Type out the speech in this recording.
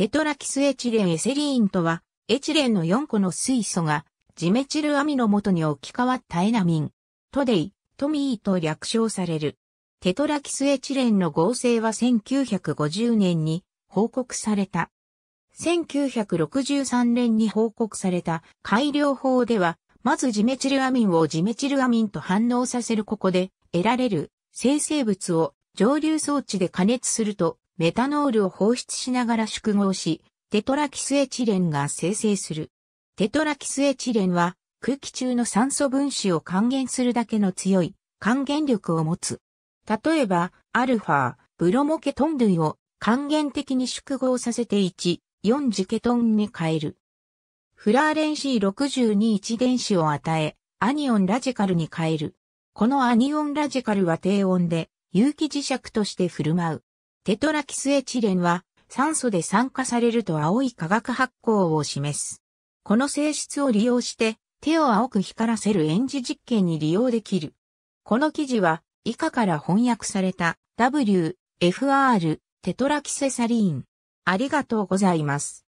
テトラキスエチレンエセリーンとは、エチレンの4個の水素が、ジメチルアミの元に置き換わったエナミン、トデイ、トミーと略称される。テトラキスエチレンの合成は1950年に報告された。1963年に報告された改良法では、まずジメチルアミンをジメチルアミンと反応させるここで得られる生成物を蒸留装置で加熱するとメタノールを放出しながら縮合し、テトラキスエチレンが生成する。テトラキスエチレンは空気中の酸素分子を還元するだけの強い還元力を持つ。例えば、アルファ、ブロモケトン類を還元的に縮合させて1、4次ケトンに変える。フラーレン C621 電子を与え、アニオンラジカルに変える。このアニオンラジカルは低温で有機磁石として振る舞う。テトラキスエチレンは酸素で酸化されると青い化学発光を示す。この性質を利用して手を青く光らせる演じ実験に利用できる。この記事は以下から翻訳された W、FR、テトラキセサリン。ありがとうございます。